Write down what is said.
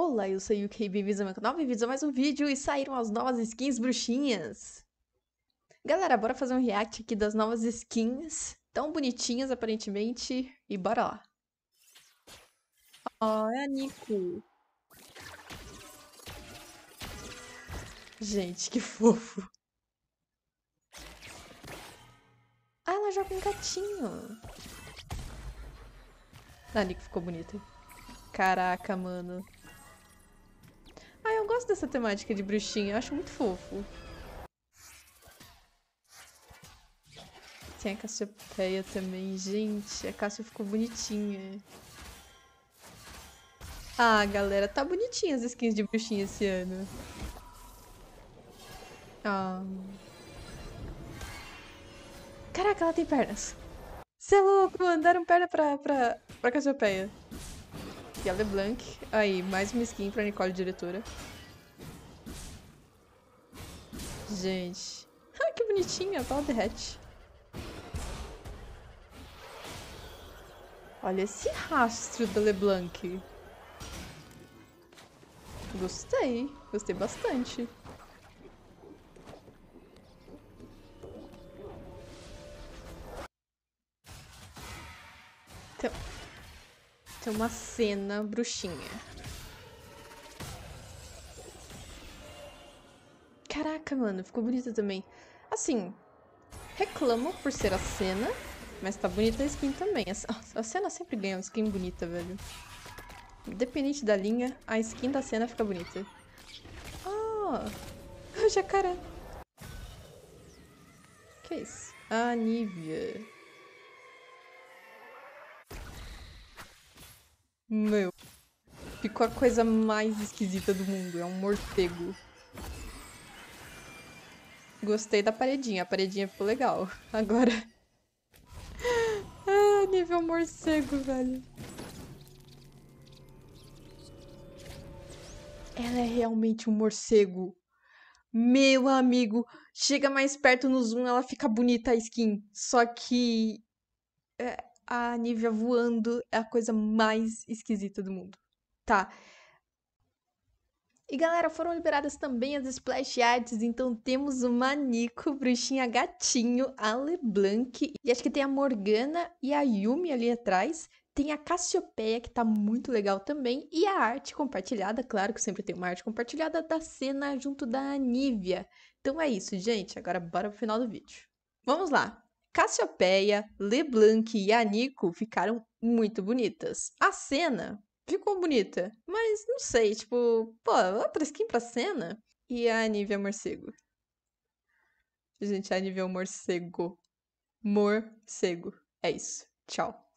Olá, eu sou o UK, bem-vindos ao meu canal, bem-vindos a mais um vídeo e saíram as novas skins bruxinhas. Galera, bora fazer um react aqui das novas skins, tão bonitinhas aparentemente, e bora lá. Ó, oh, é a Nico. Gente, que fofo. Ah, ela joga um gatinho. A ah, Nico ficou bonita. Caraca, mano gosto dessa temática de bruxinha, eu acho muito fofo. Tem a Cassiopeia também, gente. A Cassio ficou bonitinha. Ah, galera, tá bonitinha as skins de bruxinha esse ano. Ah. Caraca, ela tem pernas. Você é louco, mandaram perna pra, pra, pra Cassiopeia. E a LeBlanc. É Aí, mais uma skin pra Nicole, diretora. Gente. Ah, que bonitinha, pau derrete. Olha esse rastro da LeBlanc. Gostei, gostei bastante. tem uma cena bruxinha. Caraca, mano, ficou bonita também. Assim, reclamo por ser a cena, mas tá bonita a skin também. A cena sempre ganha uma skin bonita, velho. Independente da linha, a skin da cena fica bonita. Oh, jacaré. Que é isso? A Nivea. Meu. Ficou a coisa mais esquisita do mundo. É um morcego. Gostei da paredinha. A paredinha ficou legal. Agora... ah, nível morcego, velho. Ela é realmente um morcego. Meu amigo, chega mais perto no zoom, ela fica bonita a skin. Só que é, a Nivea voando é a coisa mais esquisita do mundo. Tá, e galera, foram liberadas também as splash arts, então temos o Manico, Bruxinha Gatinho, a LeBlanc, e acho que tem a Morgana e a Yumi ali atrás. Tem a Cassiopeia, que tá muito legal também, e a arte compartilhada, claro que sempre tem uma arte compartilhada, da cena junto da Anívia. Então é isso, gente, agora bora pro final do vídeo. Vamos lá! Cassiopeia, LeBlanc e a Nico ficaram muito bonitas. A cena ficou bonita. Mas não sei, tipo, pô, outra skin pra cena? E a Nivea Morcego. Gente, a Nivea Morcego. Morcego. É isso. Tchau.